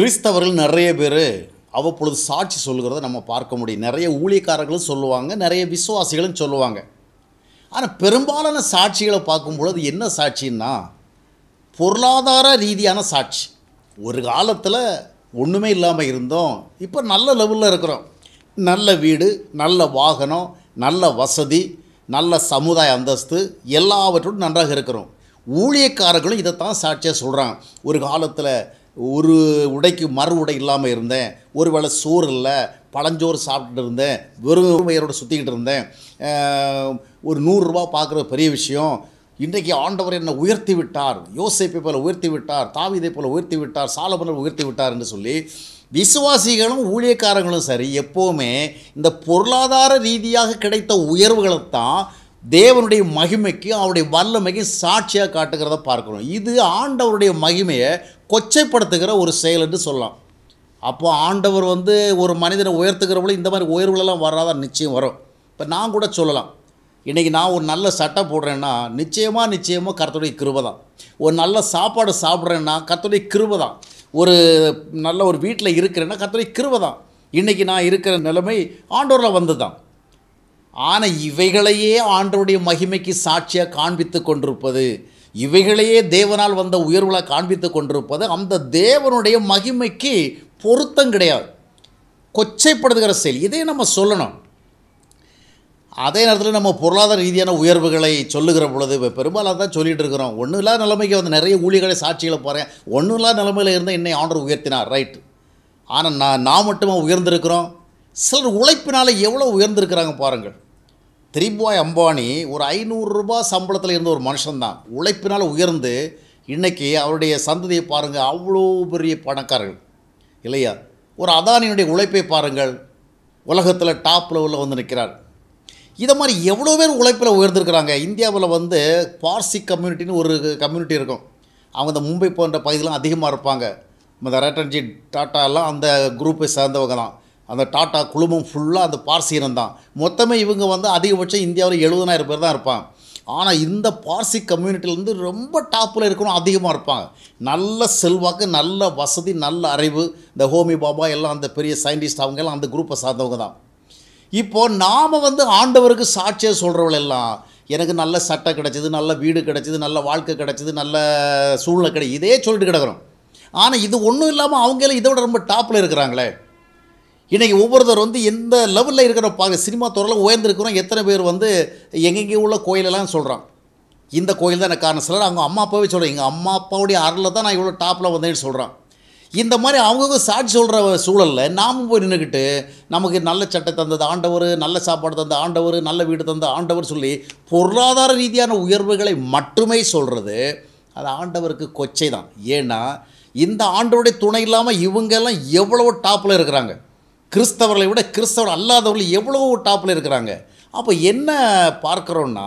கிறிஸ்தவர்கள் நிறைய பேர் அவ்வப்பொழுது சாட்சி சொல்கிறத நம்ம பார்க்க முடியும் நிறைய ஊழியக்காரர்களும் சொல்லுவாங்க நிறைய விசுவாசிகளும் சொல்லுவாங்க ஆனால் பெரும்பாலான சாட்சிகளை பார்க்கும் பொழுது என்ன சாட்சின்னா பொருளாதார ரீதியான சாட்சி ஒரு காலத்தில் ஒன்றுமே இல்லாமல் இருந்தோம் இப்போ நல்ல லெவலில் இருக்கிறோம் நல்ல வீடு நல்ல வாகனம் நல்ல வசதி நல்ல சமுதாய அந்தஸ்து எல்லாவற்றோடும் நன்றாக இருக்கிறோம் ஊழியக்காரர்களும் இதைத்தான் சாட்சியாக சொல்கிறாங்க ஒரு காலத்தில் ஒரு உடைக்கு மறு உடை இல்லாமல் இருந்தேன் ஒரு வேளை சோறு இல்லை பழஞ்சோறு சாப்பிட்டுட்டு இருந்தேன் வெறும் வெறுமையரோடு சுற்றிக்கிட்டு இருந்தேன் ஒரு நூறுரூவா பார்க்குற பெரிய விஷயம் இன்றைக்கு ஆண்டவர் என்னை உயர்த்தி விட்டார் யோசிப்பை போல உயர்த்தி விட்டார் தாவிதை போல உயர்த்தி விட்டார் சாலபனை உயர்த்தி விட்டார் என்று சொல்லி விசுவாசிகளும் ஊழியக்காரங்களும் சரி எப்போவுமே இந்த பொருளாதார ரீதியாக கிடைத்த உயர்வுகளைத்தான் தேவனுடைய மகிமைக்கும் அவருடைய வல்லமைக்கும் சாட்சியாக காட்டுகிறத பார்க்கணும் இது ஆண்டவருடைய மகிமையை கொச்சைப்படுத்துகிற ஒரு செயல் என்று சொல்லலாம் அப்போது ஆண்டவர் வந்து ஒரு மனிதனை உயர்த்துக்கிறவங்களும் இந்த மாதிரி உயர்வுகளெல்லாம் வராதான் நிச்சயம் வரும் இப்போ நான் கூட சொல்லலாம் இன்றைக்கி நான் ஒரு நல்ல சட்டை போடுறேன்னா நிச்சயமாக நிச்சயமாக கருத்துடைய கிருபை தான் ஒரு நல்ல சாப்பாடு சாப்பிட்றேன்னா கருத்துடைய கிருபை தான் ஒரு நல்ல ஒரு வீட்டில் இருக்கிறேன்னா கத்துடைய கிருபை தான் இன்றைக்கி நான் இருக்கிற நிலைமை ஆண்டோரில் வந்து தான் ஆனால் இவைகளையே ஆண்டருடைய மகிமைக்கு சாட்சியாக காண்பித்து கொண்டிருப்பது இவைகளையே தேவனால் வந்த உயர்வுகளை காண்பித்து கொண்டிருப்பது அந்த தேவனுடைய மகிமைக்கு பொருத்தம் கிடையாது கொச்சைப்படுத்துகிற செயல் இதையும் நம்ம சொல்லணும் அதே நேரத்தில் நம்ம பொருளாதார ரீதியான உயர்வுகளை சொல்லுகிற பொழுது இப்போ பெரும்பாலாக தான் சொல்லிகிட்டு இருக்கிறோம் ஒன்றும் இல்லாத நிலைமைக்கு வந்து நிறைய ஊழியர்களை சாட்சிகளை போகிறேன் ஒன்றும் இல்லாத நிலைமையில் இருந்தால் என்னை ஆண்டர் உயர்த்தினார் ரைட் ஆனால் நான் நான் மட்டுமே உயர்ந்திருக்கிறோம் சிலர் உழைப்பினால் எவ்வளோ உயர்ந்திருக்கிறாங்க பாருங்கள் திரிபாய் அம்பானி ஒரு ஐநூறுரூபா சம்பளத்தில் இருந்த ஒரு மனுஷன்தான் உழைப்பினால் உயர்ந்து இன்றைக்கி அவருடைய சந்ததியை பாருங்கள் அவ்வளோ பெரிய பணக்காரர்கள் இல்லையா ஒரு அதானியுடைய உழைப்பை பாருங்கள் உலகத்தில் டாப் லெவலில் வந்து நிற்கிறார் இதை மாதிரி எவ்வளோ பேர் உழைப்பில் உயர்ந்திருக்கிறாங்க இந்தியாவில் வந்து பார்சி கம்யூனிட்டின்னு ஒரு கம்யூனிட்டி இருக்கும் அவங்க இந்த மும்பை போன்ற பகுதியெலாம் அதிகமாக இருப்பாங்க இந்த ரேட்டன்ஜி டாட்டாலாம் அந்த குரூப்பை சேர்ந்தவங்க தான் அந்த டாட்டா குழுமம் ஃபுல்லாக அந்த பார்சி தான் மொத்தமே இவங்க வந்து அதிகபட்சம் இந்தியாவில் எழுபதனாயிரம் பேர் தான் இருப்பான் ஆனால் இந்த பார்சி கம்யூனிட்டிலேருந்து ரொம்ப டாப்பில் இருக்கணும் அதிகமாக இருப்பாங்க நல்ல செல்வாக்கு நல்ல வசதி நல்ல அறிவு இந்த ஹோமி பாபா எல்லாம் அந்த பெரிய சயின்டிஸ்ட் அவங்கெல்லாம் அந்த குரூப்பை சார்ந்தவங்க தான் இப்போது நாம் வந்து ஆண்டவருக்கு சாட்சியை எல்லாம் எனக்கு நல்ல சட்டை கிடச்சிது நல்ல வீடு கிடச்சிது நல்ல வாழ்க்கை கிடச்சிது நல்ல சூழ்நிலை கிடை இதே சொல்லிட்டு கிடக்கிறோம் ஆனால் இது ஒன்றும் இல்லாமல் அவங்களே விட ரொம்ப டாப்பில் இருக்கிறாங்களே இன்றைக்கி ஒவ்வொருத்தர் வந்து எந்த லெவலில் இருக்கிற பார்க்க சினிமா துறையில் உயர்ந்திருக்கிறோம் எத்தனை பேர் வந்து எங்கெங்கே உள்ள கோயிலெல்லாம் சொல்கிறான் இந்த கோயில் தான் எனக்கு காரணம் சிலர் அவங்க அம்மா அப்பாவே சொல்கிறேன் எங்கள் அம்மா அப்பாவுடைய அறில் தான் நான் இவ்வளோ டாப்பில் வந்தேன்னு சொல்கிறான் இந்த மாதிரி அவங்கவுங்க சாட்சி சொல்கிற சூழலில் நாம் போய் நின்றுக்கிட்டு நமக்கு நல்ல சட்டை தந்தது ஆண்டவர் நல்ல சாப்பாடு தந்த ஆண்டவர் நல்ல வீடு தந்த ஆண்டவர் சொல்லி பொருளாதார ரீதியான உயர்வுகளை மட்டுமே சொல்கிறது அது ஆண்டவருக்கு கொச்சை தான் ஏன்னா இந்த ஆண்டவருடைய துணை இல்லாமல் இவங்கெல்லாம் எவ்வளவோ டாப்பில் இருக்கிறாங்க கிறிஸ்தவர்களை விட கிறிஸ்தவர் அல்லாதவர்கள் எவ்வளோ டாப்பில் இருக்கிறாங்க அப்போ என்ன பார்க்குறோன்னா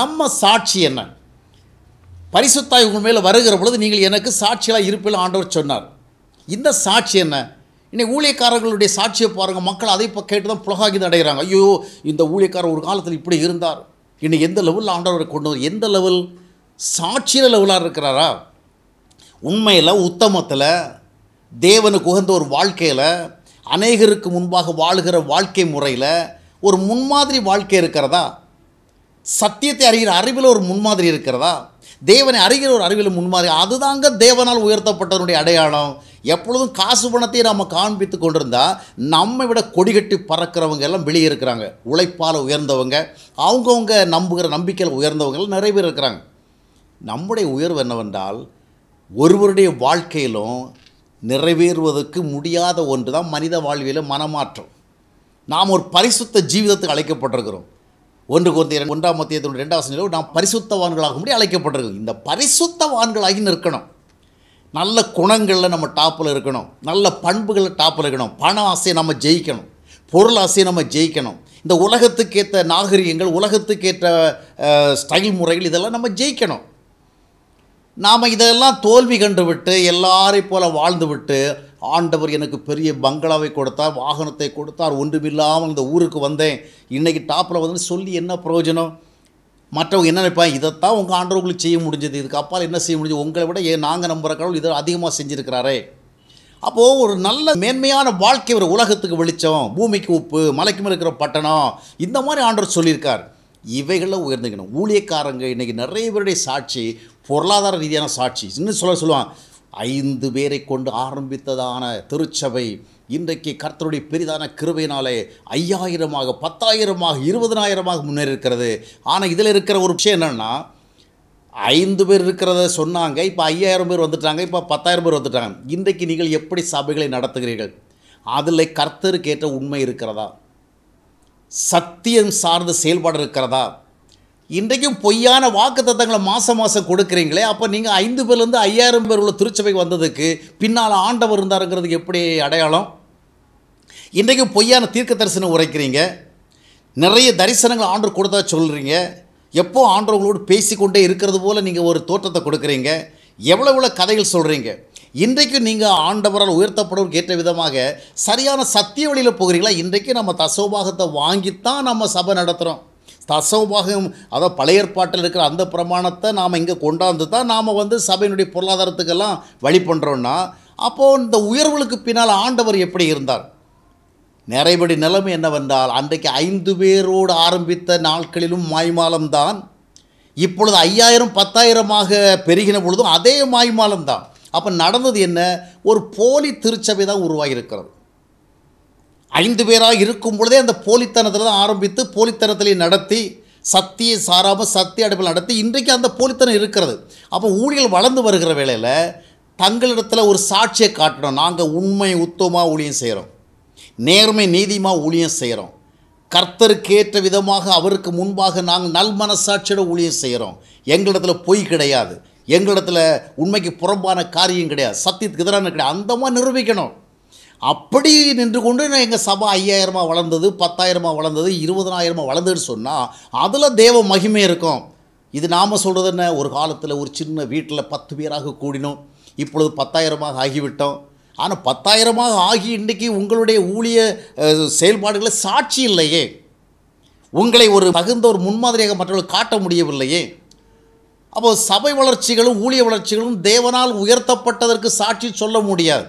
நம்ம சாட்சி என்ன பரிசுத்தாய் உங்கள் மேலே வருகிற பொழுது நீங்கள் எனக்கு சாட்சியாக இருப்பில் ஆண்டவர் சொன்னார் இந்த சாட்சி என்ன இன்னைக்கு ஊழியக்காரர்களுடைய சாட்சியை பாருங்கள் மக்கள் அதை இப்போ கேட்டு தான் புலகாகி அடைகிறாங்க ஐயோ இந்த ஊழியக்காரர் ஒரு காலத்தில் இப்படி இருந்தார் இன்னும் எந்த லெவலில் ஆண்டவரை கொண்டு வந்து எந்த லெவல் சாட்சியில் லெவலாக இருக்கிறாரா உண்மையில் உத்தமத்தில் தேவனுக்கு உகந்த ஒரு வாழ்க்கையில் அநேகருக்கு முன்பாக வாழ்கிற வாழ்க்கை முறையில் ஒரு முன்மாதிரி வாழ்க்கை இருக்கிறதா சத்தியத்தை அறிகிற அறிவில் ஒரு முன்மாதிரி இருக்கிறதா தேவனை அறிகிற ஒரு அறிவில் முன்மாதிரி அதுதாங்க தேவனால் உயர்த்தப்பட்டவனுடைய அடையாளம் எப்பொழுதும் காசு பணத்தை நாம் காண்பித்து கொண்டிருந்தால் நம்மை விட கொடிகட்டி பறக்கிறவங்க எல்லாம் வெளியே இருக்கிறாங்க உழைப்பால் உயர்ந்தவங்க அவங்கவுங்க நம்புகிற நம்பிக்கையில் உயர்ந்தவங்களாம் நிறைய பேர் இருக்கிறாங்க நம்முடைய உயர்வு என்னவென்றால் ஒருவருடைய வாழ்க்கையிலும் நிறைவேறுவதற்கு முடியாத ஒன்று தான் மனித வாழ்வியல மனமாற்றம் நாம் ஒரு பரிசுத்த ஜீவிதத்துக்கு அழைக்கப்பட்டிருக்கிறோம் ஒன்று குழந்தை ஒன்றாம் மத்தியத்தினுடைய ரெண்டாவது நிலவு நாம் பரிசுத்தவான்களாக முடி அழைக்கப்பட்டிருக்கோம் இந்த பரிசுத்தவான்களாகி நிற்கணும் நல்ல குணங்களில் நம்ம டாப்பில் இருக்கணும் நல்ல பண்புகளில் டாப்பில் இருக்கணும் பண ஆசையை நம்ம ஜெயிக்கணும் பொருள் ஆசையை நம்ம ஜெயிக்கணும் இந்த உலகத்துக்கேற்ற நாகரிகங்கள் உலகத்துக்கேற்ற ஸ்டைல் முறைகள் இதெல்லாம் நம்ம ஜெயிக்கணும் நாம் இதெல்லாம் தோல்வி கண்டுவிட்டு எல்லாரை போல வாழ்ந்துவிட்டு ஆண்டவர் எனக்கு பெரிய பங்களாவை கொடுத்தார் வாகனத்தை கொடுத்தார் ஒன்றுமில்லாமல் இந்த ஊருக்கு வந்தேன் இன்றைக்கி டாப்பில் வந்து சொல்லி என்ன பிரயோஜனம் மற்றவங்க என்ன நினைப்பாங்க இதைத்தான் உங்கள் ஆண்டவர்களுக்கு செய்ய முடிஞ்சது இதுக்கு அப்பால் என்ன செய்ய முடிஞ்சது உங்களை விட ஏன் நாங்கள் நம்புகிற கடவுள் இதை அதிகமாக செஞ்சுருக்கிறாரே அப்போது ஒரு நல்ல மேன்மையான வாழ்க்கை ஒரு உலகத்துக்கு வெளிச்சம் பூமிக்கு உப்பு மலைக்கு இருக்கிற பட்டணம் இந்த மாதிரி ஆண்டவர் சொல்லியிருக்கார் இவைகளை உயர்ந்துக்கணும் ஊழியக்காரங்க இன்றைக்கி நிறைய பேருடைய சாட்சி பொருளாதார ரீதியான சாட்சி இன்னும் சொல்ல சொல்லுவான் ஐந்து பேரை கொண்டு ஆரம்பித்ததான திருச்சபை இன்றைக்கு கர்த்தருடைய பெரிதான கிருபையினாலே ஐயாயிரமாக பத்தாயிரமாக இருபதனாயிரமாக முன்னேறி இருக்கிறது ஆனால் இதில் இருக்கிற ஒரு விஷயம் என்னென்னா ஐந்து பேர் இருக்கிறத சொன்னாங்க இப்போ ஐயாயிரம் பேர் வந்துட்டாங்க இப்போ பத்தாயிரம் பேர் வந்துட்டாங்க இன்றைக்கு நீங்கள் எப்படி சபைகளை நடத்துகிறீர்கள் அதில் கர்த்தருக்கு ஏற்ற உண்மை இருக்கிறதா சத்தியம் சார்ந்த செயல்பாடு இருக்கிறதா இன்றைக்கும் பொய்யான வாக்கு தத்தங்களை மாதம் மாதம் கொடுக்குறீங்களே அப்போ நீங்கள் ஐந்து பேர்லேருந்து ஐயாயிரம் பேர் உள்ள திருச்சபைக்கு வந்ததுக்கு பின்னால் ஆண்டவர் இருந்தாருங்கிறது எப்படி அடையாளம் இன்றைக்கும் பொய்யான தீர்க்க தரிசனம் உரைக்கிறீங்க நிறைய தரிசனங்கள் ஆண்டர் கொடுத்தா சொல்கிறீங்க எப்போ பேசி பேசிக்கொண்டே இருக்கிறது போல் நீங்கள் ஒரு தோற்றத்தை கொடுக்குறீங்க எவ்வளோ எவ்வளோ கதைகள் சொல்கிறீங்க இன்றைக்கும் நீங்கள் ஆண்டவரால் உயர்த்தப்படுவதற்கு ஏற்ற விதமாக சரியான சத்திய வழியில் போகிறீங்களா இன்றைக்கும் நம்ம தசோபாகத்தை வாங்கித்தான் நம்ம சபை நடத்துகிறோம் தசவாகம் அதாவது பழைய ஏற்பாட்டில் இருக்கிற அந்த பிரமாணத்தை நாம் இங்கே கொண்டாந்து தான் நாம் வந்து சபையினுடைய பொருளாதாரத்துக்கெல்லாம் வழி பண்ணுறோன்னா அப்போது இந்த உயர்வுகளுக்கு பின்னால் ஆண்டவர் எப்படி இருந்தார் நிறைபடி நிலைமை என்னவென்றால் அன்றைக்கு ஐந்து பேரோடு ஆரம்பித்த நாட்களிலும் மாய்மாலம்தான் இப்பொழுது ஐயாயிரம் பத்தாயிரமாக பெருகின பொழுதும் அதே மாய்மாலம்தான் அப்போ நடந்தது என்ன ஒரு போலி திருச்சபை தான் உருவாகியிருக்கிறது ஐந்து பேராக இருக்கும் பொழுதே அந்த போலித்தனத்தில் தான் ஆரம்பித்து போலித்தனத்திலே நடத்தி சக்தியை சாராமல் சக்தி அடைப்பில் நடத்தி இன்றைக்கு அந்த போலித்தனம் இருக்கிறது அப்போ ஊழியல் வளர்ந்து வருகிற வேளையில் தங்களிடத்தில் ஒரு சாட்சியை காட்டணும் நாங்கள் உண்மை உத்தமாக ஊழியம் செய்கிறோம் நேர்மை நீதிமாக ஊழியம் செய்கிறோம் கர்த்தருக்கு ஏற்ற விதமாக அவருக்கு முன்பாக நாங்கள் நல் மனசாட்சியோட ஊழியம் செய்கிறோம் எங்களிடத்தில் பொய் கிடையாது எங்களிடத்தில் உண்மைக்கு புறம்பான காரியம் கிடையாது சத்தியத்துக்கு எதிரான கிடையாது அந்த மாதிரி நிரூபிக்கணும் அப்படி நின்று கொண்டு எங்கள் சபா ஐயாயிரமாக வளர்ந்தது பத்தாயிரமாக வளர்ந்தது இருபதனாயிரமாக வளர்ந்ததுன்னு சொன்னால் அதில் தேவ மகிமை இருக்கும் இது நாம் சொல்கிறது என்ன ஒரு காலத்தில் ஒரு சின்ன வீட்டில் பத்து பேராக கூடினோம் இப்பொழுது பத்தாயிரமாக ஆகிவிட்டோம் ஆனால் பத்தாயிரமாக ஆகி இன்றைக்கி உங்களுடைய ஊழிய செயல்பாடுகளை சாட்சி இல்லையே உங்களை ஒரு தகுந்த ஒரு முன்மாதிரியாக மற்றவர்கள் காட்ட முடியவில்லையே அப்போது சபை வளர்ச்சிகளும் ஊழிய வளர்ச்சிகளும் தேவனால் உயர்த்தப்பட்டதற்கு சாட்சி சொல்ல முடியாது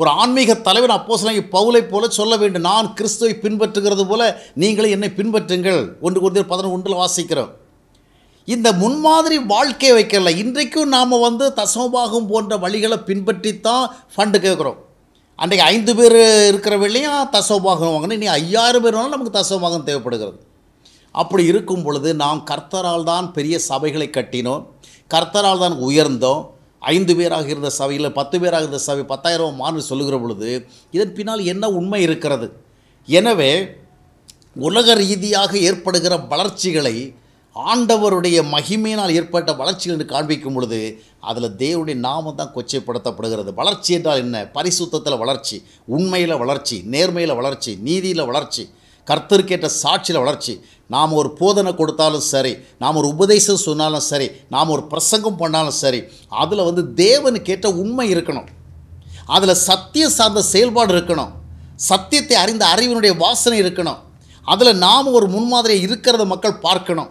ஒரு ஆன்மீக தலைவன் அப்போசனாகி பவுலை போல சொல்ல வேண்டும் நான் கிறிஸ்துவை பின்பற்றுகிறது போல நீங்களே என்னை பின்பற்றுங்கள் ஒன்று குருந்தியர் பதினொன்றில் வாசிக்கிறோம் இந்த முன்மாதிரி வாழ்க்கையை வைக்கல இன்றைக்கும் நாம் வந்து தசமபாகம் போன்ற வழிகளை பின்பற்றித்தான் ஃபண்டு கேட்குறோம் அன்றைக்கு ஐந்து பேர் இருக்கிற வேலையும் தசவபாகம் வாங்கணும் இனி ஐயாறு பேர் வேணாலும் நமக்கு தசவபாகம் தேவைப்படுகிறது அப்படி இருக்கும் பொழுது நாம் கர்த்தரால் தான் பெரிய சபைகளை கட்டினோம் கர்த்தரால் தான் உயர்ந்தோம் ஐந்து பேராக இருந்த சபை இல்லை பத்து பேராக இருந்த சபை பத்தாயிரம் மாறு சொல்லுகிற பொழுது இதன் பின்னால் என்ன உண்மை இருக்கிறது எனவே உலக ரீதியாக ஏற்படுகிற வளர்ச்சிகளை ஆண்டவருடைய மகிமையினால் ஏற்பட்ட வளர்ச்சிகள் என்று காண்பிக்கும் பொழுது அதில் தேவனுடைய நாமம் தான் கொச்சைப்படுத்தப்படுகிறது வளர்ச்சி என்றால் என்ன பரிசுத்தத்தில் வளர்ச்சி உண்மையில் வளர்ச்சி நேர்மையில் வளர்ச்சி நீதியில் வளர்ச்சி கர்த்தருக்கேற்ற சாட்சியில் வளர்ச்சி நாம் ஒரு போதனை கொடுத்தாலும் சரி நாம் ஒரு உபதேசம் சொன்னாலும் சரி நாம் ஒரு பிரசங்கம் பண்ணாலும் சரி அதில் வந்து தேவனுக்கேற்ற உண்மை இருக்கணும் அதில் சத்தியம் சார்ந்த செயல்பாடு இருக்கணும் சத்தியத்தை அறிந்த அறிவினுடைய வாசனை இருக்கணும் அதில் நாம் ஒரு முன்மாதிரியை இருக்கிறத மக்கள் பார்க்கணும்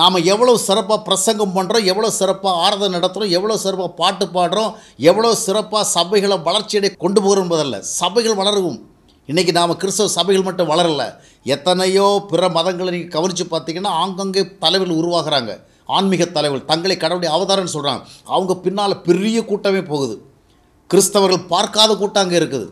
நாம் எவ்வளோ சிறப்பாக பிரசங்கம் பண்ணுறோம் எவ்வளோ சிறப்பாக ஆரதம் நடத்துகிறோம் எவ்வளோ சிறப்பாக பாட்டு பாடுறோம் எவ்வளோ சிறப்பாக சபைகளை வளர்ச்சியடை கொண்டு போகிறோம் என்பதல்ல சபைகள் வளரும் இன்றைக்கி நாம் கிறிஸ்தவ சபைகள் மட்டும் வளரலை எத்தனையோ பிற மதங்களை நீங்கள் கவனித்து பார்த்தீங்கன்னா ஆங்கங்கே தலைவர்கள் உருவாகிறாங்க ஆன்மீக தலைவர்கள் தங்களை கடவுளுடைய அவதாரம்னு சொல்கிறாங்க அவங்க பின்னால் பெரிய கூட்டமே போகுது கிறிஸ்தவர்கள் பார்க்காத கூட்டம் அங்கே இருக்குது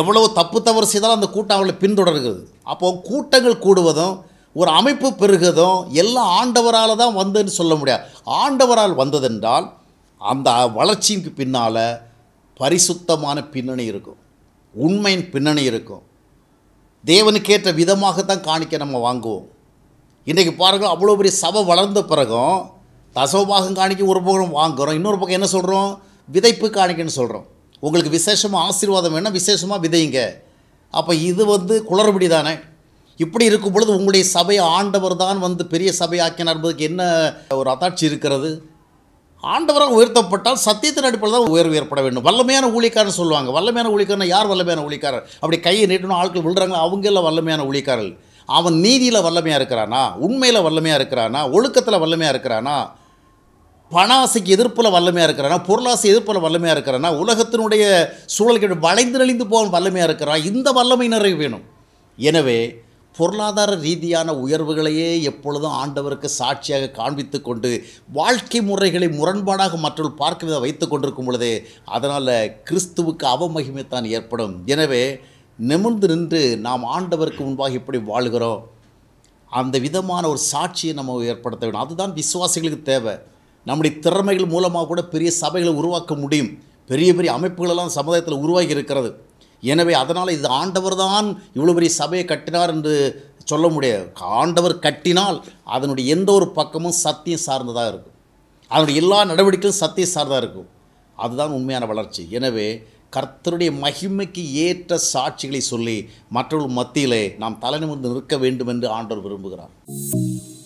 எவ்வளோ தப்பு தவறு செய்தாலும் அந்த கூட்டம் அவளை பின்தொடர்கிறது அப்போது கூட்டங்கள் கூடுவதும் ஒரு அமைப்பு பெருகதும் எல்லாம் ஆண்டவரால் தான் வந்ததுன்னு சொல்ல முடியாது ஆண்டவரால் வந்ததென்றால் அந்த வளர்ச்சிக்கு பின்னால் பரிசுத்தமான பின்னணி இருக்கும் உண்மையின் பின்னணி இருக்கும் தேவனுக்கேற்ற விதமாக தான் காணிக்க நம்ம வாங்குவோம் இன்றைக்கு பாருங்கள் அவ்வளோ பெரிய சபை வளர்ந்த பிறகும் தசவபாகம் காணிக்க ஒரு பக்கம் வாங்குகிறோம் இன்னொரு பக்கம் என்ன சொல்கிறோம் விதைப்பு காணிக்கன்னு சொல்கிறோம் உங்களுக்கு விசேஷமாக ஆசீர்வாதம் வேணால் விசேஷமாக விதைங்க அப்போ இது வந்து குளறுபடி தானே இப்படி இருக்கும் பொழுது உங்களுடைய சபையை ஆண்டவர் தான் வந்து பெரிய சபை ஆக்கினார் என்பதுக்கு என்ன ஒரு அத்தாட்சி இருக்கிறது ஆண்டவராக உயர்த்தப்பட்டால் சத்தியத்தின் அடிப்படையில் தான் உயர்வு ஏற்பட வேண்டும் வல்லமையான ஊழிக்காரன் சொல்லுவாங்க வல்லமையான ஊழிக்காரன் யார் வல்லமையான ஊழிக்காரர் அப்படி கையை நீட்டணும் ஆட்கள் விழுறாங்களா அவங்க எல்லாம் வல்லமையான ஊழிக்காரர்கள் அவன் நீதியில் வல்லமையாக இருக்கிறானா உண்மையில் வல்லமையாக இருக்கிறானா ஒழுக்கத்தில் வல்லமையாக இருக்கிறானா பணாசைக்கு எதிர்ப்பில் வல்லமையாக இருக்கிறானா பொருளாசை எதிர்ப்பில் வல்லமையாக இருக்கிறானா உலகத்தினுடைய சூழல்கள் வளைந்து நெளிந்து போவன் வல்லமையாக இருக்கிறான் இந்த வல்லமை நிறைய வேணும் எனவே பொருளாதார ரீதியான உயர்வுகளையே எப்பொழுதும் ஆண்டவருக்கு சாட்சியாக காண்பித்து கொண்டு வாழ்க்கை முறைகளை முரண்பாடாக மற்றொரு விதம் வைத்து கொண்டிருக்கும் பொழுது அதனால் கிறிஸ்துவுக்கு அவமகிமை தான் ஏற்படும் எனவே நிமிர்ந்து நின்று நாம் ஆண்டவருக்கு முன்பாக எப்படி வாழ்கிறோம் அந்த விதமான ஒரு சாட்சியை நம்ம ஏற்படுத்த வேணும் அதுதான் விசுவாசிகளுக்கு தேவை நம்முடைய திறமைகள் மூலமாக கூட பெரிய சபைகளை உருவாக்க முடியும் பெரிய பெரிய அமைப்புகளெல்லாம் சமுதாயத்தில் உருவாகி இருக்கிறது எனவே அதனால் இது ஆண்டவர் தான் இவ்வளோ பெரிய சபையை கட்டினார் என்று சொல்ல முடியாது ஆண்டவர் கட்டினால் அதனுடைய எந்த ஒரு பக்கமும் சத்தியம் சார்ந்ததாக இருக்கும் அதனுடைய எல்லா நடவடிக்கைகளும் சத்தியம் சார்ந்ததாக இருக்கும் அதுதான் உண்மையான வளர்ச்சி எனவே கர்த்தருடைய மகிமைக்கு ஏற்ற சாட்சிகளை சொல்லி மற்றவர்கள் மத்தியிலே நாம் தலைநிமிர்ந்து நிற்க வேண்டும் என்று ஆண்டவர் விரும்புகிறார்